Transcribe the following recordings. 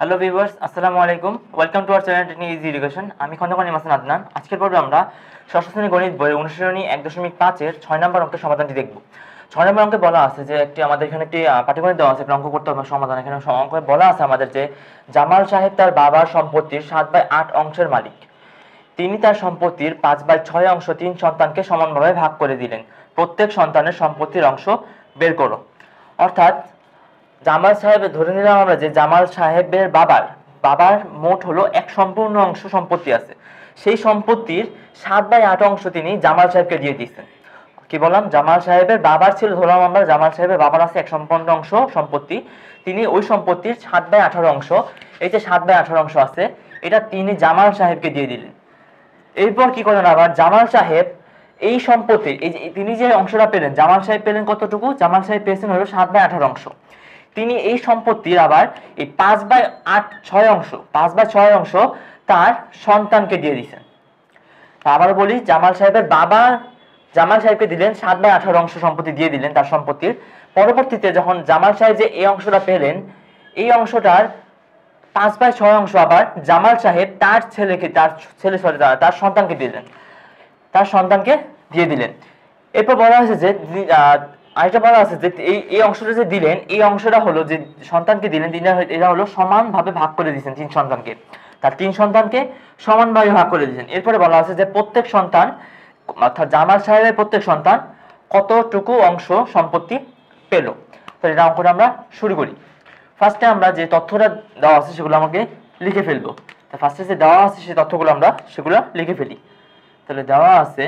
hello viewers আসসালামু আলাইকুম welcome to our channel Technique Easy Education আমি খন্দকানি মাসান আদনান আজকের পর্বে আমরা ষষ্ঠ শ্রেণী গণিত বইয়ের অনুশীলনী এক দশমিক পাঁচের ছয় নম্বর অঙ্কের সমাধানটি দেখব ছয় নম্বর অঙ্কে বলা আছে যে একটি আমাদের এখানে একটি পাটিগণিত দেওয়া আছে একটা অঙ্ক করতে হবে সমাধান এখানে অঙ্কে বলা আছে আমাদের যে জামাল সাহেব তার বাবার সম্পত্তির সাত বাই আট অংশের মালিক তিনি তার সম্পত্তির পাঁচ বাই ছয় অংশ তিন সন্তানকে সমানভাবে ভাগ করে দিলেন প্রত্যেক সন্তানের সম্পত্তির অংশ বের করো অর্থাৎ জামাল সাহেবের ধরে নিলাম আমরা যে জামাল সাহেবের বাবার বাবার মোট হলো এক সম্পূর্ণ অংশ সম্পত্তি আছে সেই সম্পত্তির সাত বাই আট অংশ তিনি জামাল সাহেবকে দিয়ে দিয়েছেন কি বললাম জামাল সাহেবের বাবার ছিল ধরলাম আমরা জামাল সাহেবের বাবার আছে এক সম্পূর্ণ অংশ সম্পত্তি তিনি ওই সম্পত্তির সাত বাই আঠারো অংশ এই যে সাত বাই আঠারো অংশ আছে এটা তিনি জামাল সাহেবকে দিয়ে দিলেন এরপর কি করেন আবার জামাল সাহেব এই সম্পত্তির এই তিনি যে অংশটা পেলেন জামাল সাহেব পেলেন কতটুকু জামাল সাহেব পেয়েছেন হলো সাত বাই আঠারো অংশ তিনি এই সম্পত্তির আবার এই পাঁচ বাই আট ছয় অংশ পাঁচ বাই ছয় অংশ তার সন্তানকে দিয়ে দিচ্ছেন আবার বলি জামাল সাহেবের বাবা জামাল সাহেবকে দিলেন সাত বাই আঠারো অংশ সম্পত্তি দিয়ে দিলেন তার সম্পত্তির পরবর্তীতে যখন জামাল সাহেব যে এই অংশটা পেলেন এই অংশটার পাঁচ বাই ছয় অংশ আবার জামাল সাহেব তার ছেলেকে তার ছেলে তার সন্তানকে দিলেন তার সন্তানকে দিয়ে দিলেন এরপর বলা হয়েছে যে আরেকটা বলা আছে যে এই এই অংশটা যে দিলেন এই অংশটা হলো যে সন্তানকে দিলেন তিনি এটা হলো সমানভাবে ভাগ করে দিয়েছেন তিন সন্তানকে তার তিন সন্তানকে সমানভাবে ভাগ করে দিয়েছেন এরপরে বলা আছে যে প্রত্যেক সন্তান অর্থাৎ জামাল সাহেবের প্রত্যেক সন্তান কতটুকু অংশ সম্পত্তি পেল তাহলে এটা অঙ্কটা আমরা শুরু করি ফার্স্টে আমরা যে তথ্যটা দেওয়া আছে সেগুলো আমাকে লিখে ফেলবো তা ফার্স্টে যে দেওয়া আছে সেই তথ্যগুলো আমরা সেগুলো লিখে ফেলি তাহলে দেওয়া আছে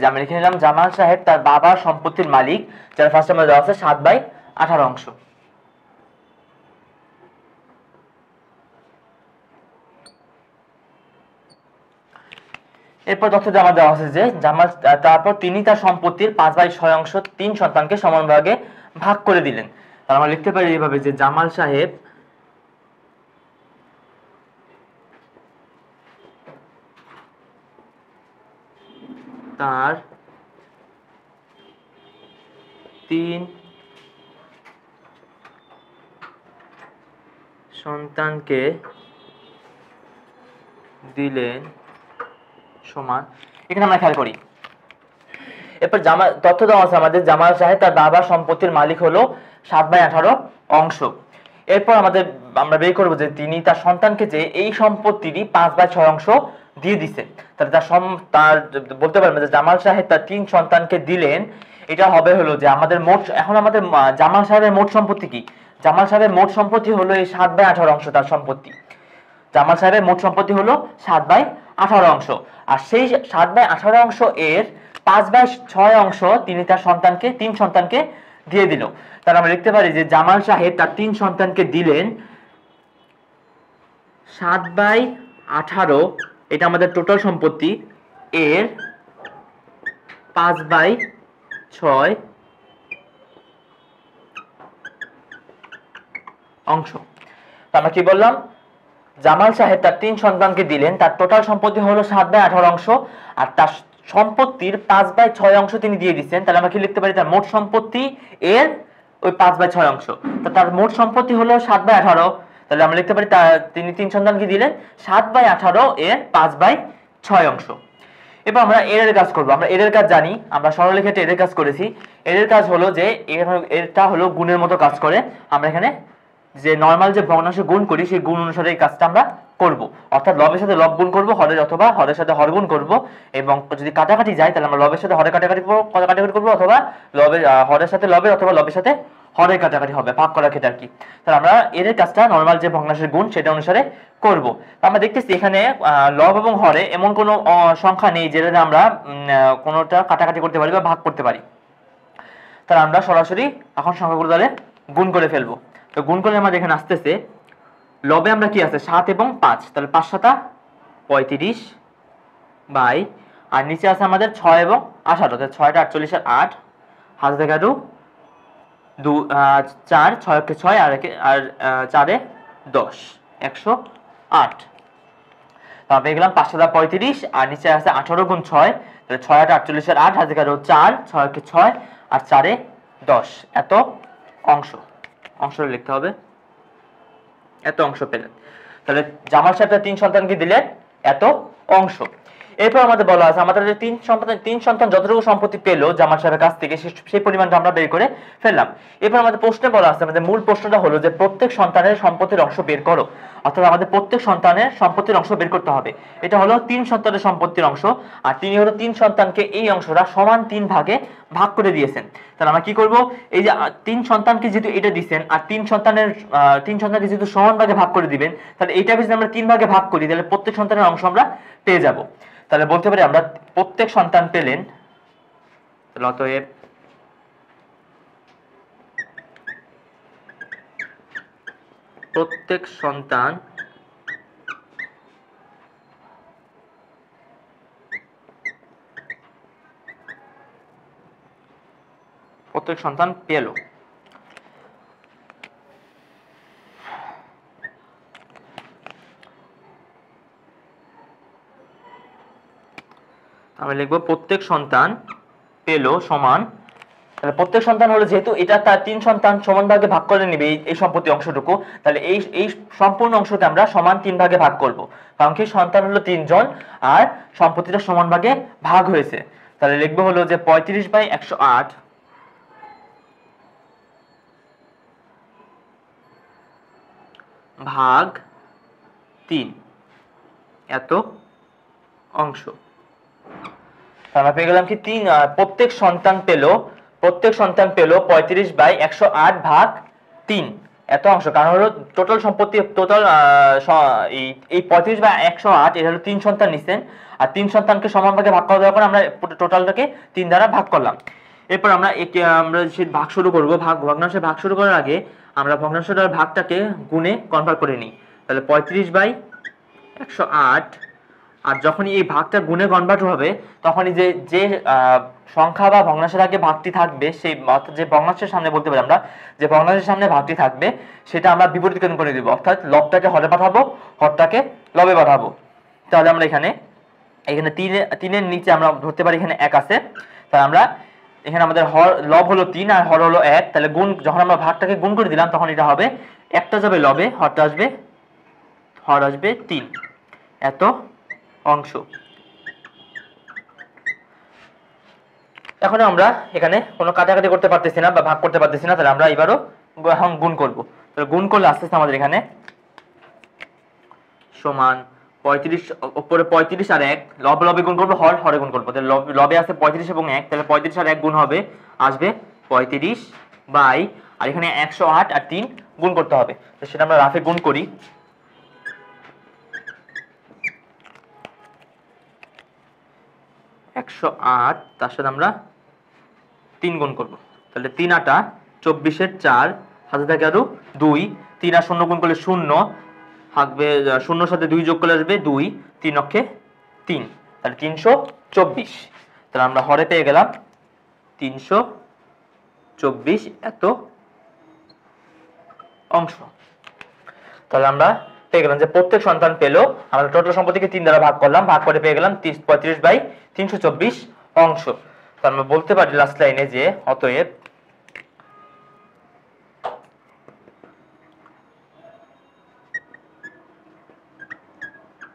জি আমি লিখে নিলাম জামান সাহেব তার বাবা সম্পত্তির মালিক যার ফার্স্ট আমরা দেওয়া আছে সাত বাই আঠারো অংশ এরপর তথ্য জমা দেওয়া হয়েছে যে জামাল তারপর তিনি তার সম্পত্তির পাঁচ বাই ছয় অংশ তিন সন্তানকে সমান ভাগ করে দিলেন আমরা লিখতে পারি এইভাবে যে জামাল সাহেব তার তিন সন্তানকে দিলেন সমান এখানে আমরা খেয়াল করি এরপর জামা তথ্য দেওয়া আছে আমাদের জামাল সাহেব তার বাবার সম্পত্তির মালিক হলো সাত বাই আঠারো অংশ এরপর আমাদের আমরা বের করবো যে তিনি তার সন্তানকে যে এই সম্পত্তিটি পাঁচ বাই ছয় অংশ দিয়ে দিছে তার যা সম তার বলতে পারবেন যে জামাল সাহেব তার তিন সন্তানকে দিলেন এটা হবে হলো যে আমাদের মোট এখন আমাদের জামাল সাহেবের মোট সম্পত্তি কি জামাল সাহেবের মোট সম্পত্তি হলো এই সাত বাই আঠারো অংশ তার সম্পত্তি জামাল সাহেবের মোট সম্পত্তি হলো সাত বাই আঠারো অংশ আর সেই সাত বাই আঠারো অংশ এর পাঁচ বাই ছয় অংশ তিনি তার সন্তানকে তিন সন্তানকে দিয়ে দিল তার আমরা লিখতে পারি যে জামাল সাহেব তার তিন সন্তানকে দিলেন সাত বাই আঠারো এটা আমাদের টোটাল সম্পত্তি এর পাঁচ বাই ছয় অংশ আমরা কি বললাম জামাল সাহেব তার তিন সন্তানকে দিলেন তার টোটাল সম্পত্তি হলো সাত বাই আঠারো অংশ আর তার সম্পত্তির পাঁচ বাই ছয় অংশ তিনি দিয়ে দিচ্ছেন তাহলে আমরা কি লিখতে পারি তার মোট সম্পত্তি এর ওই পাঁচ বাই ছয় অংশ তার মোট সম্পত্তি হলো সাত বাই আঠারো তাহলে আমরা লিখতে পারি তিনি তিন সন্তান কি দিলেন সাত বাই আঠারো এর পাঁচ বাই ছয় অংশ এবার আমরা এর এর কাজ করবো আমরা এর এর কাজ জানি আমরা সরলের ক্ষেত্রে এর কাজ করেছি এর কাজ হলো যে এটা হলো গুণের মতো কাজ করে আমরা এখানে যে নর্মাল যে ভগ্নাংশ গুণ করি সেই গুণ অনুসারে এই কাজটা আমরা করব অর্থাৎ লবের সাথে লব গুণ করবো হরের অথবা হরের সাথে হর গুণ করবো এবং যদি কাটাকাটি যায় তাহলে আমরা লবের সাথে হরের কাটাকাটি কাটাকাটি করবো অথবা লবের হরের সাথে লবের অথবা লবের সাথে হরের কাটাকাটি হবে ভাগ করার ক্ষেত্রে আর কি তাহলে আমরা এর কাজটা নর্মাল যে ভগ্নাংশের গুণ সেটা অনুসারে করব আমরা দেখতেছি এখানে লব এবং হরে এমন কোনো সংখ্যা নেই যেটাতে আমরা কোনোটা কাটাকাটি করতে পারি বা ভাগ করতে পারি তাহলে আমরা সরাসরি এখন সংখ্যাগুলো তাহলে গুণ করে ফেলবো তো গুণ করে আমাদের এখানে আসতেছে লবে আমরা কি আছে সাত এবং পাঁচ তাহলে পাঁচ সাতা পঁয়ত্রিশ বাই আর নিচে আছে আমাদের ছয় এবং আঠারো তাহলে ছয়টা আটচল্লিশ আর আট হাজার এগারো দু চার ছয় একে ছয় আর একে আর চারে দশ একশো আট তারপরে পেয়ে পাঁচ সাতা পঁয়ত্রিশ আর নিচে আছে আঠারো গুণ ছয় তাহলে ছয় আট আটচল্লিশ আর আট হাজার এগারো চার ছয় একে ছয় আর চারে দশ এত অংশ অংশটা লিখতে হবে এত অংশ পেলেন তাহলে জামাল সাহেব তার তিন সন্তানকে দিলেন এত অংশ এরপর আমাদের বলা আছে আমাদের যে তিন সন্তান তিন সন্তান যতটুকু সম্পত্তি পেলো জামাল সাহেবের কাছ থেকে সেই পরিমাণটা আমরা বের করে ফেললাম এরপর আমাদের প্রশ্নে বলা আছে আমাদের মূল প্রশ্নটা হলো যে প্রত্যেক সন্তানের সম্পত্তির অংশ বের করো অর্থাৎ আমাদের প্রত্যেক সন্তানের সম্পত্তির অংশ বের করতে হবে এটা হলো তিন সন্তানের সম্পত্তির অংশ আর তিনি হলো তিন সন্তানকে এই অংশটা সমান তিন ভাগে ভাগ করে দিয়েছেন তাহলে আমরা কি করব এই যে তিন সন্তানকে যেহেতু এটা দিচ্ছেন আর তিন সন্তানের তিন সন্তানকে যেহেতু সমান ভাগে ভাগ করে দিবেন তাহলে এটা যদি আমরা তিন ভাগে ভাগ করি তাহলে প্রত্যেক সন্তানের অংশ আমরা পেয়ে যাবো তাহলে বলতে পারি আমরা প্রত্যেক সন্তান পেলেন অতএব প্রত্যেক সন্তান প্রত্যেক সন্তান পেল আমি লিখব প্রত্যেক সন্তান পেল সমান তাহলে প্রত্যেক সন্তান হলো যেহেতু এটা তার তিন সন্তান সমান ভাগে ভাগ করে নেবে এই সম্পত্তি অংশটুকু তাহলে এই এই সম্পূর্ণ অংশকে আমরা সমান তিন ভাগে ভাগ করব কারণ কি সন্তান হলো তিনজন আর সম্পত্তিটা সমান ভাগে ভাগ হয়েছে তাহলে লিখবো হলো যে পঁয়ত্রিশ বাই একশো আট ভাগ তিন এত অংশ আমরা পেয়ে গেলাম কি তিন প্রত্যেক সন্তান পেল প্রত্যেক সন্তান পেল পঁয়ত্রিশ বাই একশো আট ভাগ তিন এত অংশ কারণ হলো টোটাল সম্পত্তি টোটাল এই পঁয়ত্রিশ বা একশো আট এটা হলো তিন সন্তান নিচ্ছেন আর তিন সন্তানকে সমানভাগে ভাগ করা দেওয়ার পর আমরা টোটালটাকে তিন দ্বারা ভাগ করলাম এরপর আমরা একে আমরা সে ভাগ শুরু করবো ভাগ ভগ্নাংশে ভাগ শুরু করার আগে আমরা ভগ্নাংশটার ভাগটাকে গুণে কনভার্ট করে নিই তাহলে পঁয়ত্রিশ বাই একশো আট আর যখনই এই ভাগটা গুণে কনভার্ট হবে তখনই যে যে সংখ্যা বা ভগ্নাশের আগে ভাগটি থাকবে সেই অর্থাৎ যে ভগ্নাশের সামনে বলতে পারি আমরা যে ভগ্নাশের সামনে ভাগটি থাকবে সেটা আমরা কেন করে দিব অর্থাৎ লবটাকে হরে পাঠাবো হরটাকে লবে পাঠাবো তাহলে আমরা এখানে এখানে তিন তিনের নিচে আমরা ধরতে পারি এখানে এক আছে তাহলে আমরা এখানে আমাদের হর লব হলো তিন আর হর হলো এক তাহলে গুণ যখন আমরা ভাগটাকে গুণ করে দিলাম তখন এটা হবে একটা যাবে লবে হরটা আসবে হর আসবে তিন এত অংশ এখন আমরা এখানে কোনো কাটাকাটি করতে পারতেছি না বা ভাগ করতে পারতেছি না তাহলে আমরা এবারও এখন গুণ করবো তাহলে গুণ করলে আস্তে আস্তে আমাদের এখানে সমান পঁয়ত্রিশ ওপরে পঁয়ত্রিশ আর এক লব লবে গুণ করবো হর হরে গুণ করবো লবে আছে পঁয়ত্রিশ এবং এক তাহলে পঁয়ত্রিশ আর এক গুণ হবে আসবে পঁয়ত্রিশ বাই আর এখানে একশো আট আর তিন গুণ করতে হবে তো সেটা আমরা রাফে গুণ করি একশো আট তার সাথে আমরা তিন গুণ করব তাহলে তিন আটা চব্বিশের চার হাতে থাকে আরো দুই তিন আর শূন্য গুণ করলে শূন্য থাকবে শূন্যর সাথে দুই যোগ করলে আসবে দুই তিন অক্ষে তিন তাহলে তিনশো চব্বিশ তাহলে আমরা হরে পেয়ে গেলাম তিনশো চব্বিশ এত অংশ তাহলে আমরা পেয়ে গেলাম যে প্রত্যেক সন্তান পেলো আমরা টোটাল সম্পত্তিকে তিন দ্বারা ভাগ করলাম ভাগ করে পেয়ে গেলাম পঁয়ত্রিশ বাই তিনশো চব্বিশ অংশ তো আমরা বলতে পারি লাস্ট লাইনে যে অতএব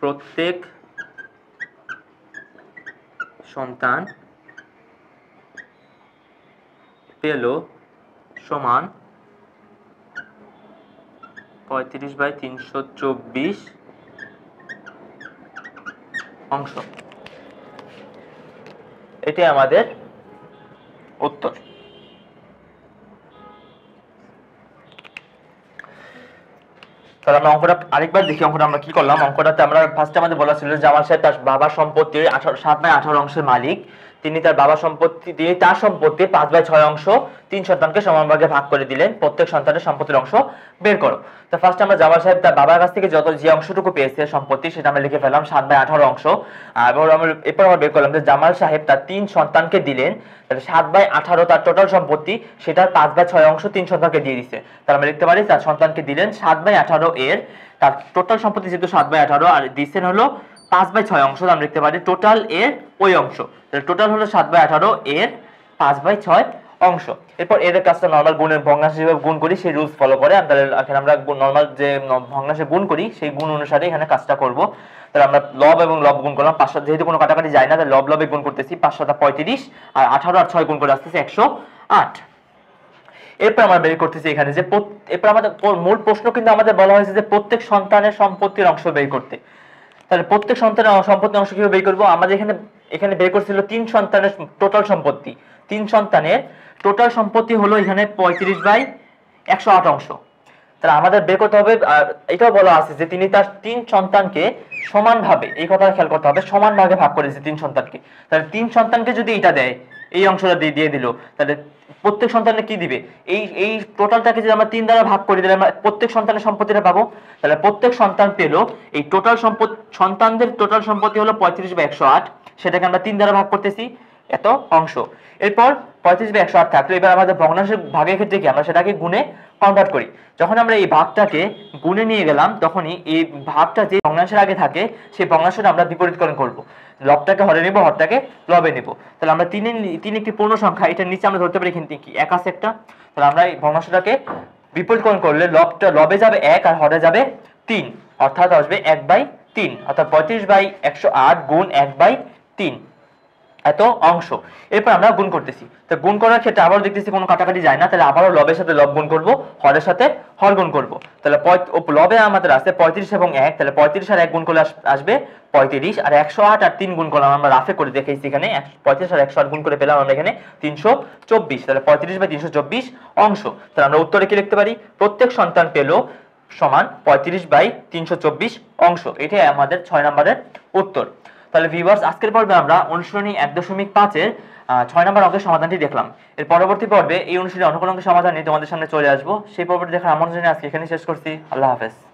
প্রত্যেক সন্তান পেল সমান পঁয়ত্রিশ বাই তিনশো চব্বিশ অংশ এটি আমাদের উত্তর তাহলে আমরা অঙ্কটা আরেকবার দেখি অঙ্কটা আমরা কি করলাম অঙ্কটাতে আমরা ফার্স্টে আমাদের বলা ছিল যে আমার সাহেব তার বাবার সম্পত্তির আঠারো সাত নয় আঠারো অংশের মালিক তিনি তার বাবা সম্পত্তি তিনি তার সম্পত্তির পাঁচ বাই ছয় অংশ তিন সন্তানকে সমান ভাগে ভাগ করে দিলেন প্রত্যেক সন্তানের সম্পত্তির অংশ বের করো তো ফার্স্ট আমরা জামাল সাহেব তার বাবার কাছ থেকে যত যে অংশটুকু পেয়েছে সম্পত্তি সেটা আমরা লিখে ফেলাম সাত বাই আঠারো অংশ এবং আমরা এরপর আমরা বের করলাম যে জামাল সাহেব তার তিন সন্তানকে দিলেন তাহলে সাত বাই আঠারো তার টোটাল সম্পত্তি সেটার পাঁচ বাই ছয় অংশ তিন সন্তানকে দিয়ে দিছে তাহলে আমরা লিখতে পারি তার সন্তানকে দিলেন সাত বাই আঠারো এর তার টোটাল সম্পত্তি যেহেতু সাত বাই আঠারো আর দিচ্ছেন হলো পাঁচ বাই ছয় অংশ আমরা লিখতে পারি টোটাল এর ওই অংশ টোটাল হলো সাত বাই আঠারো এর পাঁচ বাই ছয় অংশ এরপর এর কাজটা নর্মাল গুণের ভগ্নাশ হিসেবে গুণ করি সেই রুলস ফলো করে তাহলে এখানে আমরা নর্মাল যে ভগ্নাশে গুণ করি সেই গুণ অনুসারে এখানে কাজটা করব তাহলে আমরা লব এবং লব গুণ করলাম পাঁচশো যেহেতু কোনো কাটাকাটি যায় না তাহলে লব লবে গুণ করতেছি পাঁচশোটা পঁয়ত্রিশ আর আঠারো আর ছয় গুণ করে আসতেছি একশো আট এরপর আমরা বের করতেছি এখানে যে এরপর আমাদের মূল প্রশ্ন কিন্তু আমাদের বলা হয়েছে যে প্রত্যেক সন্তানের সম্পত্তির অংশ বের করতে তাহলে প্রত্যেক সন্তানের সম্পত্তি অংশ কিভাবে বের করবো আমাদের এখানে এখানে বের করছিল তিন সন্তানের টোটাল সম্পত্তি তিন সন্তানের টোটাল সম্পত্তি হলো এখানে পঁয়ত্রিশ বাই একশো আট অংশ তাহলে আমাদের বের করতে হবে আর এটাও বলা আছে যে তিনি তার তিন সন্তানকে সমানভাবে এই কথাটা খেয়াল করতে হবে সমানভাবে ভাগ করেছে তিন সন্তানকে তাহলে তিন সন্তানকে যদি এটা দেয় এই অংশটা দিয়ে দিয়ে দিল তাহলে প্রত্যেক সন্তানে কি দিবে এই এই টোটালটাকে যদি আমরা তিন দ্বারা ভাগ করে দিলে আমরা প্রত্যেক সন্তানের সম্পত্তিটা পাবো তাহলে প্রত্যেক সন্তান পেলো এই টোটাল সম্পদ সন্তানদের টোটাল সম্পত্তি হলো পঁয়ত্রিশ বা একশো আট সেটাকে আমরা তিন দ্বারা ভাগ করতেছি এত অংশ এরপর পঁয়ত্রিশ বা একশো আট থাকলে এবার আমাদের ভগ্নাংশের ভাগের ক্ষেত্রে কি আমরা সেটাকে গুণে কনভার্ট করি যখন আমরা এই ভাগটাকে গুণে নিয়ে গেলাম তখনই এই ভাগটা যে ভগ্নাংশের আগে থাকে সেই ভগ্নাংশটা আমরা বিপরীতকরণ করব লবটাকে হরে নেব হরটাকে লবে নেব তাহলে আমরা তিন তিন একটি পূর্ণ সংখ্যা এটা নিচে আমরা ধরতে পারি কিন্তু কি এক আছে একটা তাহলে আমরা এই ভগ্নাংশটাকে বিপরীতকরণ করলে লবটা লবে যাবে এক আর হরে যাবে তিন অর্থাৎ আসবে এক বাই তিন অর্থাৎ পঁয়ত্রিশ বাই একশো আট গুণ এক বাই তিন এত অংশ এরপর আমরা গুণ করতেছি তা গুণ করার ক্ষেত্রে আবারও দেখতেছি কোনো কাটাকাটি যায় না তাহলে আবারও লবের সাথে লব গুণ করবো হরের সাথে হর গুণ করবো তাহলে লবে আমাদের আসতে পঁয়ত্রিশ এবং এক তাহলে পঁয়ত্রিশ আর এক গুণ করলে আসবে পঁয়ত্রিশ আর একশো আট আর তিন গুণ করলাম আমরা রাফে করে দেখেছি এখানে পঁয়ত্রিশ আর একশো আট গুণ করে পেলাম আমরা এখানে তিনশো চব্বিশ তাহলে পঁয়ত্রিশ বা তিনশো চব্বিশ অংশ তাহলে আমরা উত্তরে কি লিখতে পারি প্রত্যেক সন্তান পেল সমান পঁয়ত্রিশ বাই তিনশো চব্বিশ অংশ এটাই আমাদের ছয় নম্বরের উত্তর তাহলে ভিউয়ার্স আজকের পর্বে আমরা অনুশীলনী এক দশমিক পাঁচের ছয় নম্বর অঙ্কের সমাধানটি দেখলাম এর পরবর্তী পর্বে এই অনুশীলনী অন্য কোনো অঙ্কের সমাধান নিয়ে তোমাদের সামনে চলে আসবো সেই পর্বটি দেখার আমন্ত্রণ আজকে এখানে শেষ করছি আল্লাহ হাফেজ